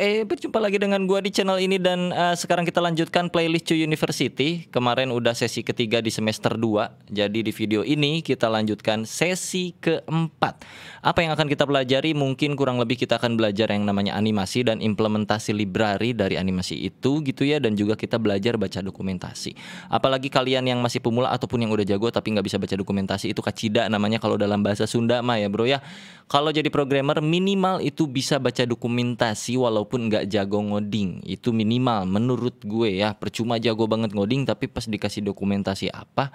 Eh berjumpa lagi dengan gua di channel ini dan uh, sekarang kita lanjutkan playlist Cuy University. Kemarin udah sesi ketiga di semester 2. Jadi di video ini kita lanjutkan sesi keempat. Apa yang akan kita pelajari? Mungkin kurang lebih kita akan belajar yang namanya animasi dan implementasi library dari animasi itu gitu ya dan juga kita belajar baca dokumentasi. Apalagi kalian yang masih pemula ataupun yang udah jago tapi nggak bisa baca dokumentasi itu kacida namanya kalau dalam bahasa Sunda mah ya bro ya. Kalau jadi programmer minimal itu bisa baca dokumentasi presentasi walaupun nggak jago ngoding itu minimal menurut gue ya percuma jago banget ngoding tapi pas dikasih dokumentasi apa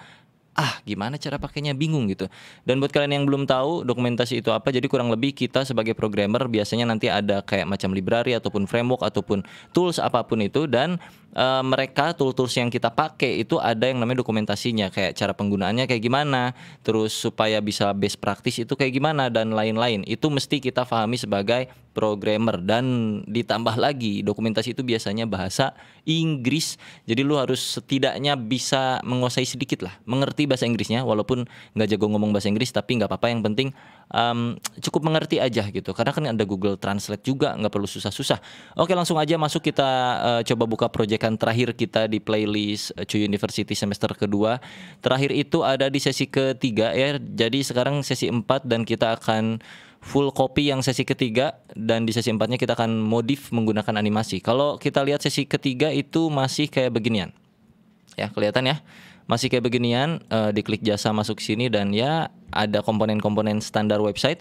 ah gimana cara pakainya bingung gitu dan buat kalian yang belum tahu dokumentasi itu apa jadi kurang lebih kita sebagai programmer biasanya nanti ada kayak macam library ataupun framework ataupun tools apapun itu dan uh, mereka tools-tools yang kita pakai itu ada yang namanya dokumentasinya kayak cara penggunaannya kayak gimana terus supaya bisa best practice itu kayak gimana dan lain-lain itu mesti kita pahami sebagai programmer dan ditambah lagi dokumentasi itu biasanya bahasa Inggris jadi lu harus setidaknya bisa menguasai sedikit lah mengerti bahasa Inggrisnya walaupun nggak jago ngomong bahasa Inggris tapi nggak apa-apa yang penting um, cukup mengerti aja gitu karena kan ada Google Translate juga nggak perlu susah-susah oke langsung aja masuk kita uh, coba buka proyekan terakhir kita di playlist eh, Cuy University semester kedua terakhir itu ada di sesi ketiga ya jadi sekarang sesi empat dan kita akan full copy yang sesi ketiga dan di sesi empatnya kita akan modif menggunakan animasi kalau kita lihat sesi ketiga itu masih kayak beginian ya kelihatan ya masih kayak beginian uh, diklik jasa masuk sini dan ya ada komponen-komponen standar website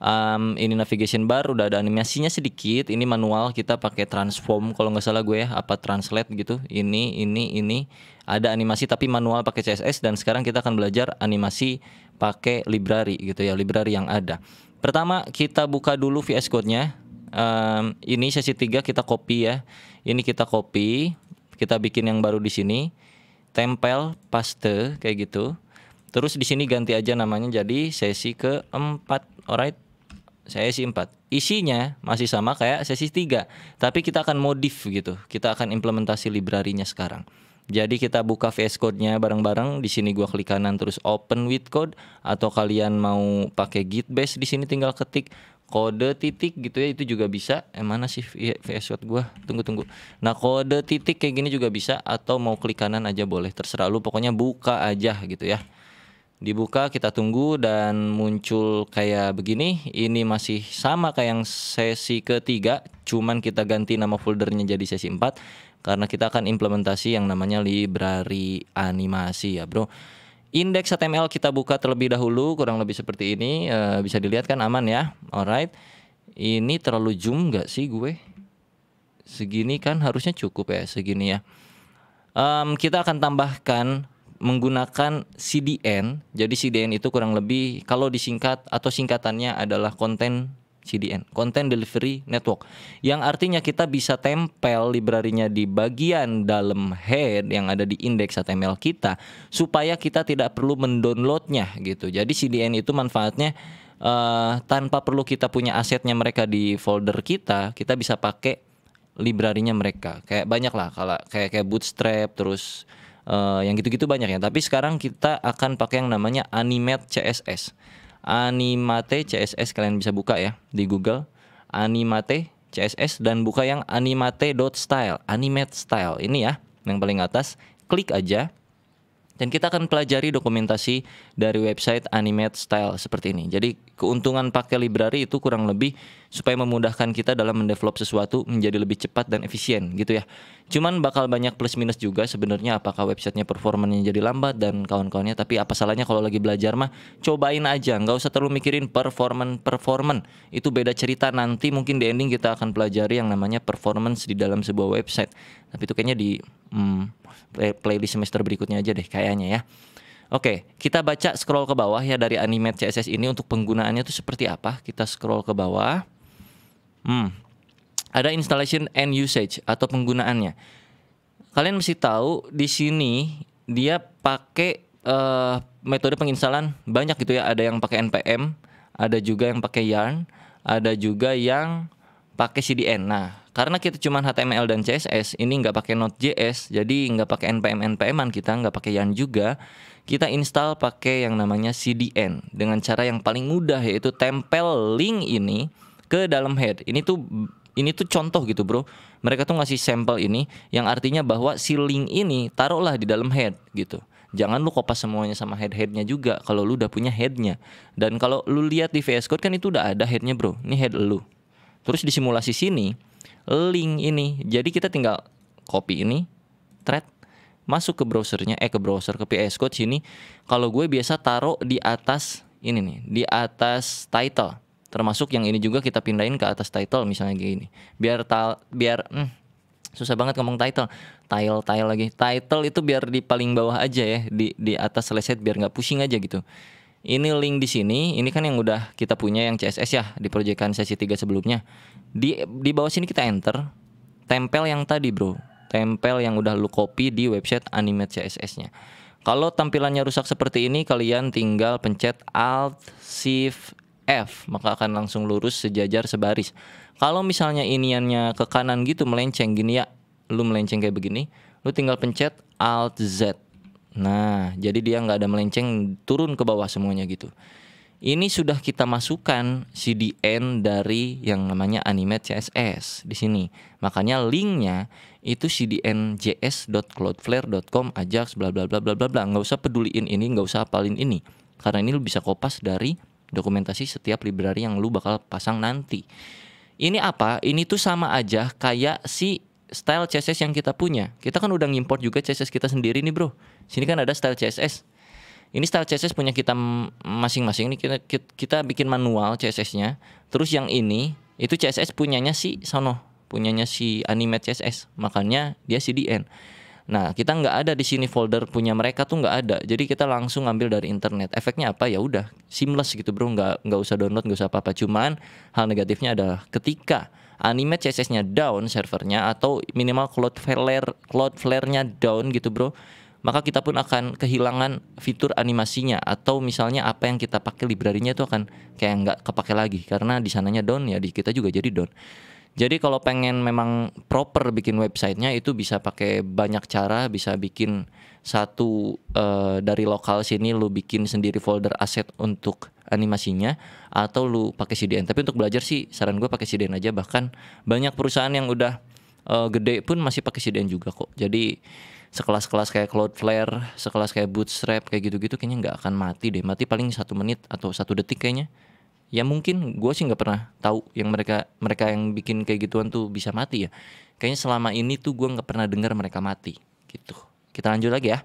um, ini navigation bar udah ada animasinya sedikit ini manual kita pakai transform kalau nggak salah gue ya apa translate gitu ini ini ini ada animasi tapi manual pakai CSS dan sekarang kita akan belajar animasi pakai library gitu ya library yang ada pertama kita buka dulu VS Code-nya um, ini sesi 3 kita copy ya ini kita copy kita bikin yang baru di sini tempel paste kayak gitu. Terus di sini ganti aja namanya jadi sesi keempat. Alright. Sesi 4. Isinya masih sama kayak sesi 3, tapi kita akan modif gitu. Kita akan implementasi nya sekarang. Jadi kita buka VS Code-nya bareng-bareng. Di sini gua klik kanan terus open with code atau kalian mau pakai git base di sini tinggal ketik kode titik gitu ya itu juga bisa. Eh mana sih VS Code gua? Tunggu tunggu. Nah, kode titik kayak gini juga bisa atau mau klik kanan aja boleh. Terserah lu pokoknya buka aja gitu ya dibuka kita tunggu dan muncul kayak begini ini masih sama kayak yang sesi ketiga cuman kita ganti nama foldernya jadi sesi 4 karena kita akan implementasi yang namanya library animasi ya bro Index HTML kita buka terlebih dahulu kurang lebih seperti ini e, bisa dilihat kan aman ya alright ini terlalu zoom gak sih gue segini kan harusnya cukup ya segini ya um, kita akan tambahkan menggunakan CDN. Jadi CDN itu kurang lebih kalau disingkat atau singkatannya adalah konten CDN, Content Delivery Network. Yang artinya kita bisa tempel library-nya di bagian dalam head yang ada di index HTML kita supaya kita tidak perlu mendownloadnya gitu. Jadi CDN itu manfaatnya uh, tanpa perlu kita punya asetnya mereka di folder kita, kita bisa pakai library-nya mereka. Kayak banyak lah kalau kayak kayak Bootstrap terus uh, yang gitu-gitu banyak ya. Tapi sekarang kita akan pakai yang namanya Animate CSS. Animate CSS kalian bisa buka ya di Google. Animate CSS dan buka yang animate.style, animate style ini ya yang paling atas. Klik aja dan kita akan pelajari dokumentasi dari website Animate Style seperti ini. Jadi keuntungan pakai library itu kurang lebih supaya memudahkan kita dalam mendevelop sesuatu menjadi lebih cepat dan efisien gitu ya. Cuman bakal banyak plus minus juga sebenarnya apakah websitenya performanya jadi lambat dan kawan-kawannya. Tapi apa salahnya kalau lagi belajar mah cobain aja nggak usah terlalu mikirin performan performan itu beda cerita nanti mungkin di ending kita akan pelajari yang namanya performance di dalam sebuah website. Tapi itu kayaknya di hmm, play playlist semester berikutnya aja deh kayaknya ya. Oke, kita baca scroll ke bawah ya dari animate CSS ini untuk penggunaannya tuh seperti apa? Kita scroll ke bawah. Hmm. Ada installation and usage atau penggunaannya. Kalian mesti tahu di sini dia pakai uh, metode penginstalan banyak gitu ya. Ada yang pakai npm, ada juga yang pakai yarn, ada juga yang pakai CDN. Nah, karena kita cuma HTML dan CSS, ini nggak pakai Node.js, jadi nggak pakai npm npman kita, nggak pakai yang juga. Kita install pakai yang namanya CDN dengan cara yang paling mudah yaitu tempel link ini ke dalam head. Ini tuh ini tuh contoh gitu bro mereka tuh ngasih sampel ini yang artinya bahwa si link ini taruhlah di dalam head gitu jangan lu kopas semuanya sama head headnya juga kalau lu udah punya headnya dan kalau lu lihat di VS Code kan itu udah ada headnya bro ini head lu terus di simulasi sini link ini. Jadi kita tinggal copy ini, thread, masuk ke browsernya, eh ke browser ke PS Code sini. Kalau gue biasa taruh di atas ini nih, di atas title. Termasuk yang ini juga kita pindahin ke atas title misalnya gini. Biar tal biar hmm, susah banget ngomong title. Tile tile lagi. Title itu biar di paling bawah aja ya, di di atas leset biar nggak pusing aja gitu. Ini link di sini, ini kan yang udah kita punya yang CSS ya di proyekan sesi 3 sebelumnya. Di di bawah sini kita enter tempel yang tadi, Bro. Tempel yang udah lu copy di website Animate CSS-nya. Kalau tampilannya rusak seperti ini, kalian tinggal pencet Alt Shift F, maka akan langsung lurus sejajar sebaris. Kalau misalnya iniannya ke kanan gitu melenceng gini ya, lu melenceng kayak begini, lu tinggal pencet Alt Z. Nah, jadi dia nggak ada melenceng turun ke bawah semuanya gitu ini sudah kita masukkan CDN dari yang namanya anime CSS di sini. Makanya linknya itu cdnjs.cloudflare.com ajax bla bla bla bla bla bla. Nggak usah peduliin ini, nggak usah apalin ini. Karena ini lu bisa kopas dari dokumentasi setiap library yang lu bakal pasang nanti. Ini apa? Ini tuh sama aja kayak si style CSS yang kita punya. Kita kan udah ngimpor juga CSS kita sendiri nih bro. Sini kan ada style CSS. Ini style CSS punya kita masing-masing. Ini kita, kita bikin manual CSS-nya. Terus yang ini itu CSS punyanya si Sono, punyanya si Animate CSS. Makanya dia CDN. Nah, kita nggak ada di sini folder punya mereka tuh nggak ada. Jadi kita langsung ngambil dari internet. Efeknya apa? Ya udah, seamless gitu bro. Nggak nggak usah download, nggak usah apa-apa. Cuman hal negatifnya adalah ketika Animate CSS-nya down servernya atau minimal Cloudflare Cloudflare-nya down gitu bro maka kita pun akan kehilangan fitur animasinya atau misalnya apa yang kita pakai library-nya itu akan kayak nggak kepake lagi karena di sananya down ya di kita juga jadi down. Jadi kalau pengen memang proper bikin websitenya itu bisa pakai banyak cara, bisa bikin satu uh, dari lokal sini lu bikin sendiri folder aset untuk animasinya atau lu pakai CDN. Tapi untuk belajar sih saran gue pakai CDN aja bahkan banyak perusahaan yang udah uh, gede pun masih pakai CDN juga kok. Jadi sekelas-kelas kayak Cloudflare, sekelas kayak Bootstrap kayak gitu-gitu kayaknya nggak akan mati deh. Mati paling satu menit atau satu detik kayaknya. Ya mungkin gue sih nggak pernah tahu yang mereka mereka yang bikin kayak gituan tuh bisa mati ya. Kayaknya selama ini tuh gue nggak pernah dengar mereka mati gitu. Kita lanjut lagi ya.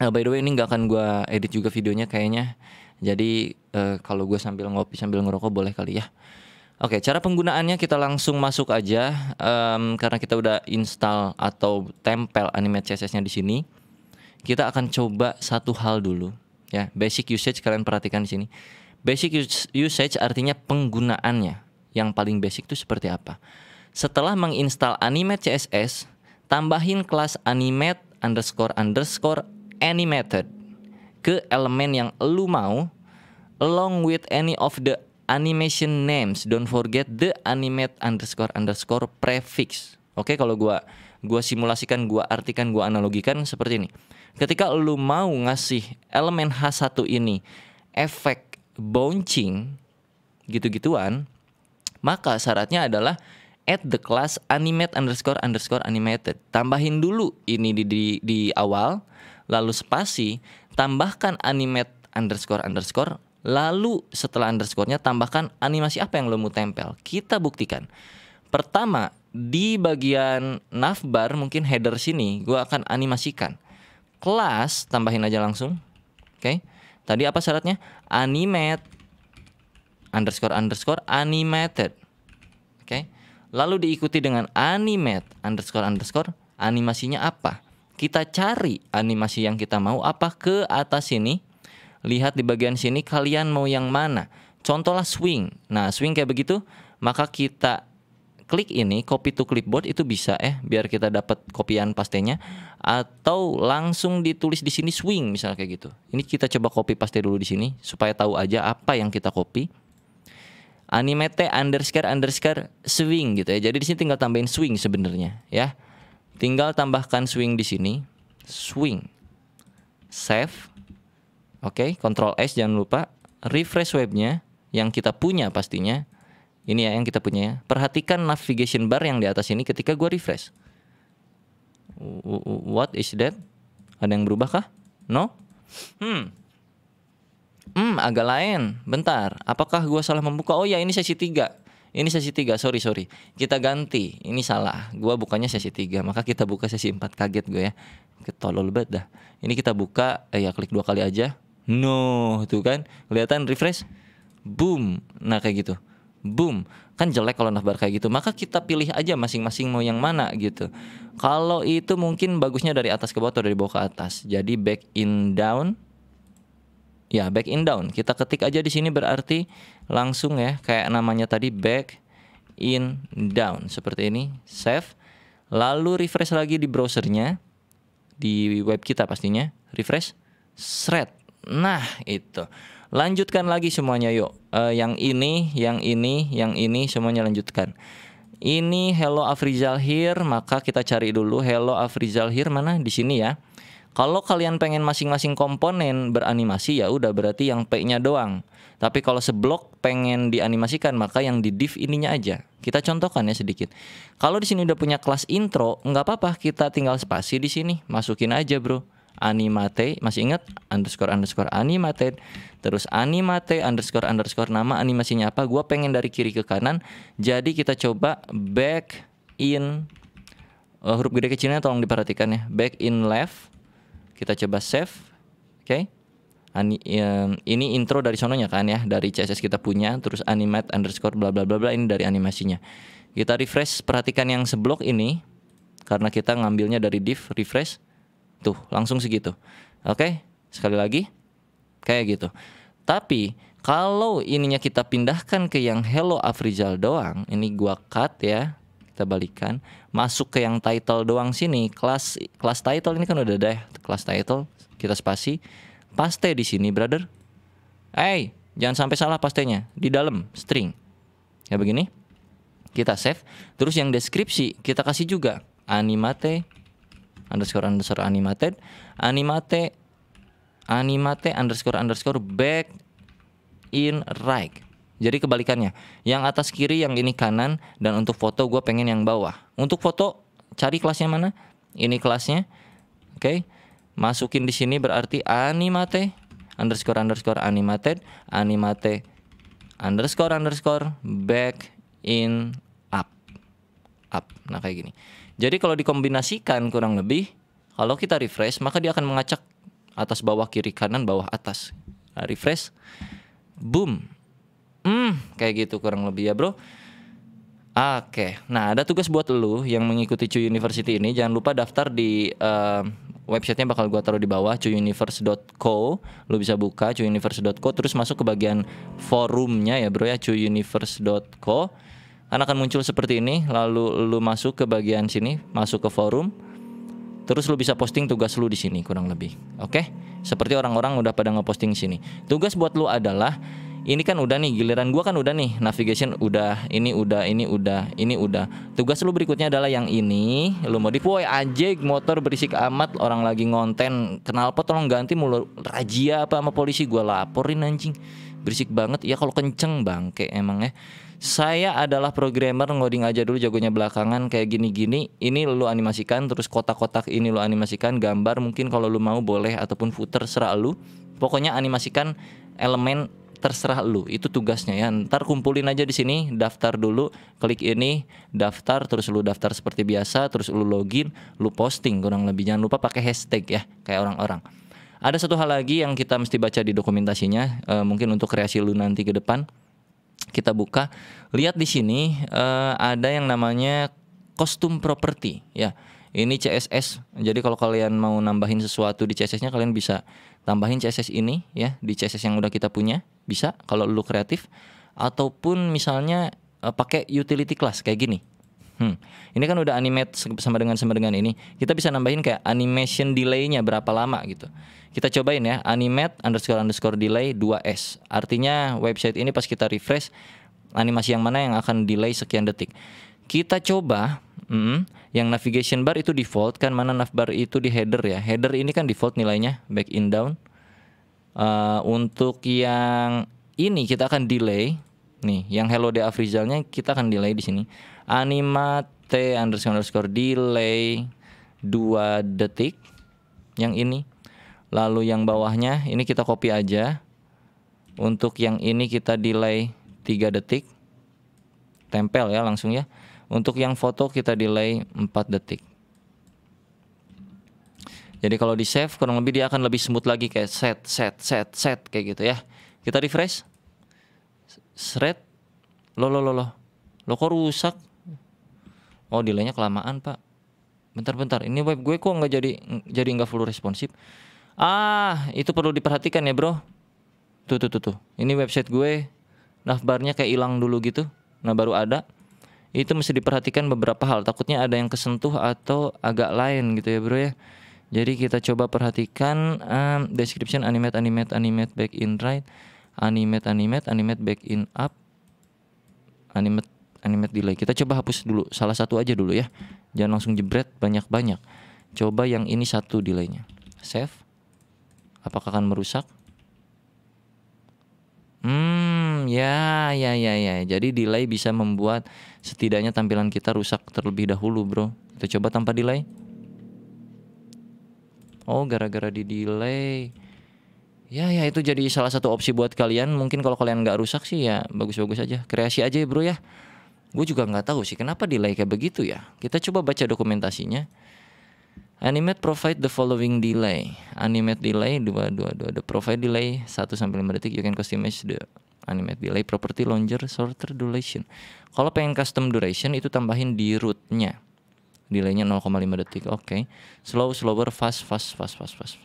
Uh, by the way ini nggak akan gue edit juga videonya kayaknya. Jadi uh, kalau gue sambil ngopi sambil ngerokok boleh kali ya. Oke, cara penggunaannya kita langsung masuk aja um, karena kita udah install atau tempel Animate CSS-nya di sini. Kita akan coba satu hal dulu, ya. Basic usage kalian perhatikan di sini. Basic usage artinya penggunaannya. Yang paling basic itu seperti apa? Setelah menginstal Animate CSS, tambahin kelas Animate underscore underscore animated ke elemen yang lu mau along with any of the animation names don't forget the animate underscore underscore prefix oke okay, kalau gua gua simulasikan gua artikan gua analogikan seperti ini ketika lu mau ngasih elemen H1 ini efek bouncing gitu-gituan maka syaratnya adalah add the class animate underscore underscore animated tambahin dulu ini di, di, di awal lalu spasi tambahkan animate underscore underscore Lalu setelah underscore-nya tambahkan animasi apa yang lo mau tempel. Kita buktikan. Pertama, di bagian navbar mungkin header sini gua akan animasikan. Kelas tambahin aja langsung. Oke. Okay. Tadi apa syaratnya? Animate underscore underscore animated. Oke. Okay. Lalu diikuti dengan animate underscore underscore animasinya apa? Kita cari animasi yang kita mau apa ke atas sini lihat di bagian sini kalian mau yang mana. Contohlah swing. Nah, swing kayak begitu, maka kita klik ini copy to clipboard itu bisa eh biar kita dapat kopian pastenya atau langsung ditulis di sini swing misalnya kayak gitu. Ini kita coba copy paste dulu di sini supaya tahu aja apa yang kita copy. Animate underscore underscore swing gitu ya. Jadi di sini tinggal tambahin swing sebenarnya ya. Tinggal tambahkan swing di sini. Swing. Save Oke, okay, Ctrl S jangan lupa refresh webnya yang kita punya pastinya. Ini ya yang kita punya ya. Perhatikan navigation bar yang di atas ini ketika gua refresh. What is that? Ada yang berubah kah? No? Hmm. Hmm, agak lain. Bentar. Apakah gua salah membuka? Oh ya, ini sesi 3 ini sesi 3 sorry sorry kita ganti ini salah gua bukanya sesi 3 maka kita buka sesi 4 kaget gue ya ketolol banget dah ini kita buka eh, ya klik dua kali aja no tuh kan kelihatan refresh boom nah kayak gitu boom kan jelek kalau nafbar kayak gitu maka kita pilih aja masing-masing mau yang mana gitu kalau itu mungkin bagusnya dari atas ke bawah atau dari bawah ke atas jadi back in down ya back in down kita ketik aja di sini berarti langsung ya kayak namanya tadi back in down seperti ini save lalu refresh lagi di browsernya di web kita pastinya refresh thread Nah, itu. Lanjutkan lagi semuanya yuk. Uh, yang ini, yang ini, yang ini semuanya lanjutkan. Ini hello Afrizal here, maka kita cari dulu hello Afrizal here mana di sini ya. Kalau kalian pengen masing-masing komponen beranimasi ya udah berarti yang P-nya doang. Tapi kalau seblok pengen dianimasikan maka yang di div ininya aja. Kita contohkan ya sedikit. Kalau di sini udah punya kelas intro, nggak apa-apa kita tinggal spasi di sini, masukin aja bro animate masih ingat underscore underscore animate terus animate underscore underscore nama animasinya apa gue pengen dari kiri ke kanan jadi kita coba back in uh, huruf gede kecilnya tolong diperhatikan ya back in left kita coba save oke okay. Ani, um, ini intro dari sononya kan ya dari CSS kita punya terus animate underscore bla bla bla bla ini dari animasinya kita refresh perhatikan yang seblok ini karena kita ngambilnya dari div refresh Tuh, langsung segitu. Oke, okay? sekali lagi. Kayak gitu. Tapi kalau ininya kita pindahkan ke yang Hello Afrizal doang, ini gua cut ya, kita balikan, masuk ke yang title doang sini, kelas kelas title ini kan udah ada ya, kelas title, kita spasi, paste di sini, brother. Hey, jangan sampai salah pastenya di dalam string. Ya begini. Kita save, terus yang deskripsi kita kasih juga animate underscore underscore animated animate animate underscore underscore back in right jadi kebalikannya yang atas kiri yang ini kanan dan untuk foto gue pengen yang bawah untuk foto cari kelasnya mana ini kelasnya oke okay. masukin di sini berarti animate underscore underscore animated animate underscore underscore back in up up nah kayak gini jadi kalau dikombinasikan kurang lebih, kalau kita refresh maka dia akan mengacak atas bawah kiri kanan bawah atas. Nah, refresh, boom, hmm kayak gitu kurang lebih ya bro. Oke, nah ada tugas buat lo yang mengikuti Cuy University ini jangan lupa daftar di uh, websitenya bakal gua taruh di bawah cuyuniverse.co lo bisa buka cuyuniverse.co terus masuk ke bagian forumnya ya bro ya cuyuniverse.co Anak akan muncul seperti ini, lalu lu masuk ke bagian sini, masuk ke forum. Terus lu bisa posting tugas lu di sini kurang lebih. Oke? Okay? Seperti orang-orang udah pada ngeposting sini. Tugas buat lu adalah ini kan udah nih giliran gua kan udah nih navigation udah ini udah ini udah ini udah tugas lu berikutnya adalah yang ini lu mau di woi aja motor berisik amat orang lagi ngonten knalpot tolong ganti mulu rajia apa sama polisi gua laporin anjing berisik banget ya kalau kenceng bangke emang ya saya adalah programmer ngoding aja dulu jagonya belakangan kayak gini-gini ini lu animasikan terus kotak-kotak ini lu animasikan gambar mungkin kalau lu mau boleh ataupun footer serah lu pokoknya animasikan elemen terserah lu itu tugasnya ya ntar kumpulin aja di sini daftar dulu klik ini daftar terus lu daftar seperti biasa terus lu login lu posting kurang lebih jangan lupa pakai hashtag ya kayak orang-orang ada satu hal lagi yang kita mesti baca di dokumentasinya e, mungkin untuk kreasi lu nanti ke depan kita buka, lihat di sini uh, ada yang namanya kostum property. ya. Ini CSS. Jadi kalau kalian mau nambahin sesuatu di CSS-nya kalian bisa tambahin CSS ini ya di CSS yang udah kita punya, bisa kalau lu kreatif ataupun misalnya uh, pakai utility class kayak gini Hmm. Ini kan udah animate sama dengan sama dengan ini. Kita bisa nambahin kayak animation delaynya berapa lama gitu. Kita cobain ya, animate underscore underscore delay 2S. Artinya website ini pas kita refresh, animasi yang mana yang akan delay sekian detik. Kita coba, hmm, yang navigation bar itu default kan, mana navbar itu di header ya. Header ini kan default nilainya, back in down. Uh, untuk yang ini kita akan delay. Nih, yang hello de Afrizalnya kita akan delay di sini animate underscore underscore delay dua detik yang ini lalu yang bawahnya ini kita copy aja untuk yang ini kita delay tiga detik tempel ya langsung ya untuk yang foto kita delay 4 detik jadi kalau di save kurang lebih dia akan lebih smooth lagi kayak set set set set kayak gitu ya kita refresh Shred Lo lo lo lo Lo kok rusak oh delaynya kelamaan pak bentar-bentar ini web gue kok nggak jadi jadi nggak full responsif ah itu perlu diperhatikan ya bro tuh tuh tuh tuh ini website gue navbarnya kayak hilang dulu gitu nah baru ada itu mesti diperhatikan beberapa hal takutnya ada yang kesentuh atau agak lain gitu ya bro ya jadi kita coba perhatikan um, description animate animate animate back in right animate animate animate back in up animate animate delay. Kita coba hapus dulu salah satu aja dulu ya. Jangan langsung jebret banyak-banyak. Coba yang ini satu delaynya. Save. Apakah akan merusak? Hmm, ya, ya, ya, ya. Jadi delay bisa membuat setidaknya tampilan kita rusak terlebih dahulu, bro. Kita coba tanpa delay. Oh, gara-gara di delay. Ya, ya itu jadi salah satu opsi buat kalian. Mungkin kalau kalian nggak rusak sih ya bagus-bagus aja. Kreasi aja ya, bro ya. Gue juga nggak tahu sih kenapa delay kayak begitu ya. Kita coba baca dokumentasinya. Animate provide the following delay. Animate delay dua dua dua. The provide delay 1 sampai 5 detik. You can customize the animate delay property longer, shorter duration. Kalau pengen custom duration itu tambahin di rootnya. Delaynya 0,5 detik. Oke. Okay. Slow, slower, fast, fast, fast, fast, fast.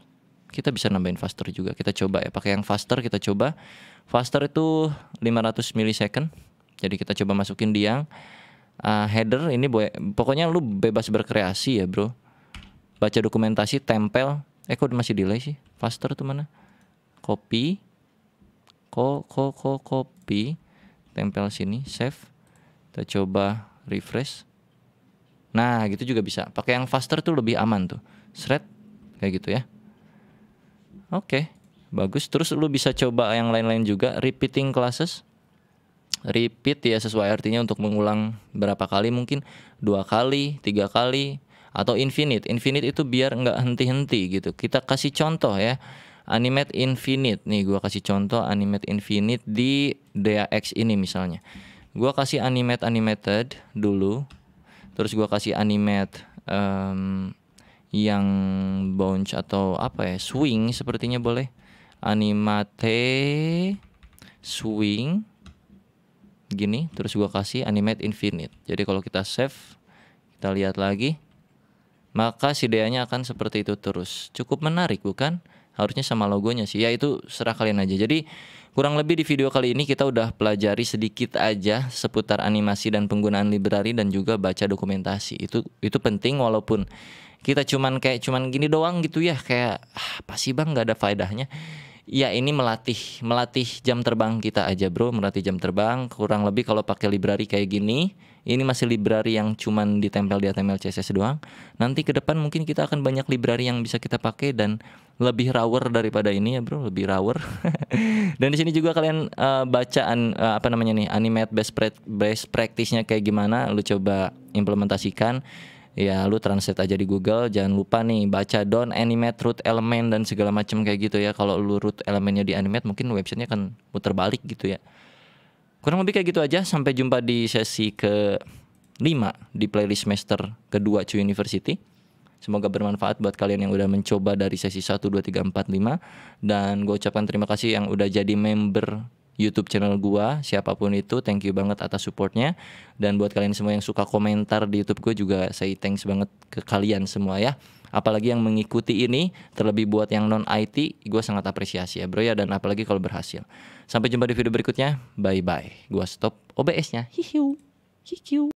Kita bisa nambahin faster juga. Kita coba ya. Pakai yang faster kita coba. Faster itu 500 milisecond jadi kita coba masukin di yang uh, header ini boy, pokoknya lu bebas berkreasi ya, Bro. Baca dokumentasi, tempel. Eh kok masih delay sih? Faster tuh mana? Copy. Ko ko ko copy. Tempel sini, save. Kita coba refresh. Nah, gitu juga bisa. Pakai yang faster tuh lebih aman tuh. Shred kayak gitu ya. Oke, okay, bagus. Terus lu bisa coba yang lain-lain juga, repeating classes repeat ya sesuai artinya untuk mengulang berapa kali mungkin dua kali tiga kali atau infinite infinite itu biar nggak henti-henti gitu kita kasih contoh ya animate infinite nih gua kasih contoh animate infinite di x ini misalnya gua kasih animate animated dulu terus gua kasih animate um, yang bounce atau apa ya swing sepertinya boleh animate swing gini terus gua kasih animate infinite jadi kalau kita save kita lihat lagi maka sideanya akan seperti itu terus cukup menarik bukan harusnya sama logonya sih ya itu serah kalian aja jadi kurang lebih di video kali ini kita udah pelajari sedikit aja seputar animasi dan penggunaan library dan juga baca dokumentasi itu itu penting walaupun kita cuman kayak cuman gini doang gitu ya kayak ah, apa bang nggak ada faedahnya Ya ini melatih melatih jam terbang kita aja bro melatih jam terbang kurang lebih kalau pakai library kayak gini ini masih library yang cuman ditempel di HTML CSS doang nanti ke depan mungkin kita akan banyak library yang bisa kita pakai dan lebih rawer daripada ini ya bro lebih rawer dan di sini juga kalian uh, bacaan uh, apa namanya nih animate best, pra best practice-nya kayak gimana lu coba implementasikan ya lu translate aja di Google jangan lupa nih baca don animate root element dan segala macam kayak gitu ya kalau lu root elemennya di animate mungkin websitenya akan muter balik gitu ya kurang lebih kayak gitu aja sampai jumpa di sesi ke 5 di playlist semester kedua Cu University Semoga bermanfaat buat kalian yang udah mencoba dari sesi 1, 2, 3, 4, 5 Dan gue ucapkan terima kasih yang udah jadi member YouTube channel gua siapapun itu thank you banget atas supportnya dan buat kalian semua yang suka komentar di YouTube gue juga saya thanks banget ke kalian semua ya apalagi yang mengikuti ini terlebih buat yang non IT gue sangat apresiasi ya bro ya dan apalagi kalau berhasil sampai jumpa di video berikutnya bye bye gue stop OBS nya hihiu hihiu